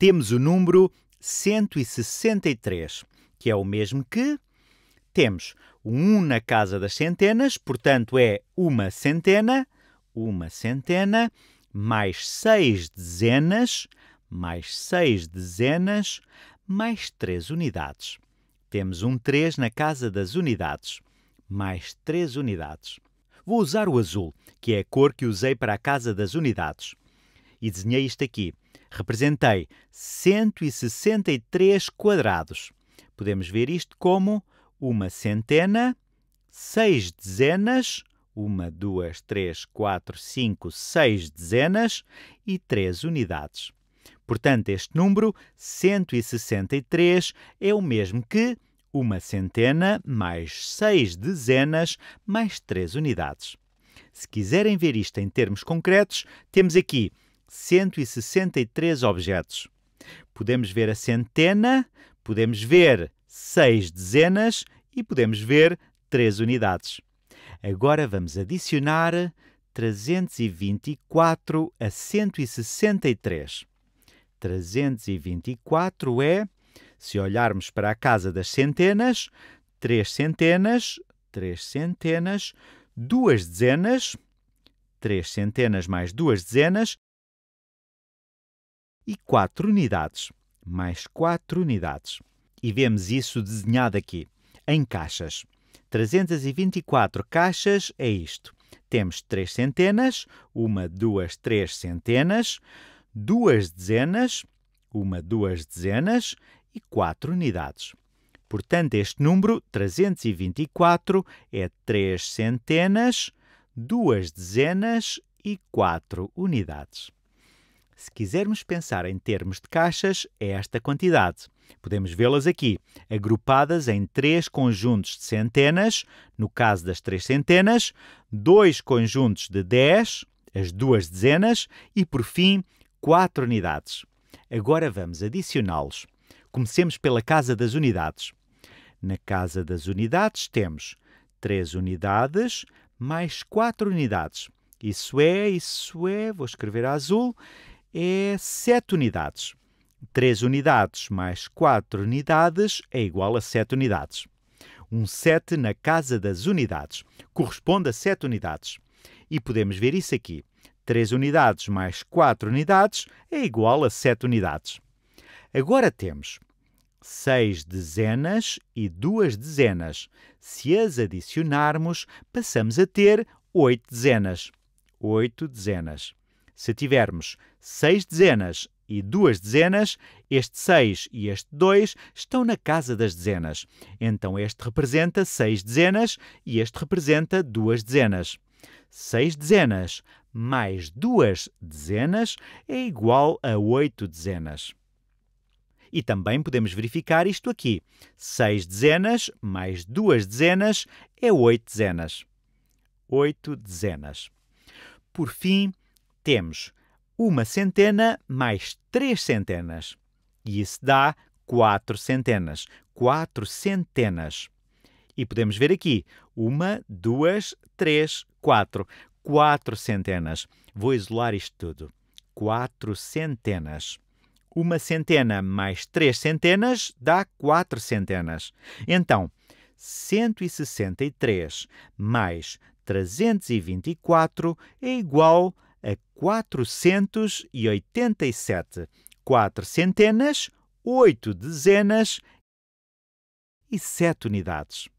temos o número 163, que é o mesmo que temos o 1 na casa das centenas, portanto é uma centena, uma centena, mais 6 dezenas, mais 6 dezenas, mais 3 unidades. Temos um 3 na casa das unidades, mais 3 unidades. Vou usar o azul, que é a cor que usei para a casa das unidades. E desenhei isto aqui representei 163 quadrados. Podemos ver isto como uma centena, seis dezenas, uma, duas, três, quatro, cinco, seis dezenas e três unidades. Portanto, este número, 163, é o mesmo que uma centena mais seis dezenas mais três unidades. Se quiserem ver isto em termos concretos, temos aqui 163 objetos. Podemos ver a centena, podemos ver seis dezenas e podemos ver três unidades. Agora vamos adicionar 324 a 163. 324 é, se olharmos para a casa das centenas, 3 centenas, 3 centenas, 2 dezenas, 3 centenas mais 2 dezenas e 4 unidades, mais 4 unidades. E vemos isso desenhado aqui, em caixas. 324 caixas é isto. Temos 3 centenas, 1, 2, 3 centenas, 2 dezenas, 1, 2 dezenas e 4 unidades. Portanto, este número, 324, é 3 centenas, 2 dezenas e 4 unidades. Se quisermos pensar em termos de caixas, é esta quantidade. Podemos vê-las aqui, agrupadas em três conjuntos de centenas, no caso das três centenas, dois conjuntos de dez, as duas dezenas e, por fim, quatro unidades. Agora vamos adicioná-los. Comecemos pela casa das unidades. Na casa das unidades temos três unidades mais quatro unidades. Isso é, isso é, vou escrever a azul, é 7 unidades. 3 unidades mais 4 unidades é igual a 7 unidades. Um 7 na casa das unidades corresponde a 7 unidades. E podemos ver isso aqui. 3 unidades mais 4 unidades é igual a 7 unidades. Agora temos 6 dezenas e 2 dezenas. Se as adicionarmos, passamos a ter 8 dezenas. 8 dezenas. Se tivermos seis dezenas e duas dezenas, este 6 e este 2 estão na casa das dezenas. Então este representa seis dezenas e este representa duas dezenas. Seis dezenas mais duas dezenas é igual a oito dezenas. E também podemos verificar isto aqui. seis dezenas mais duas dezenas é oito dezenas. oito dezenas. Por fim, temos uma centena mais três centenas. E isso dá quatro centenas. Quatro centenas. E podemos ver aqui: uma, duas, três, quatro. Quatro centenas. Vou isolar isto tudo. Quatro centenas. Uma centena mais três centenas dá quatro centenas. Então, 163 mais 324 é igual a a 487. Quatro centenas, oito dezenas e sete unidades.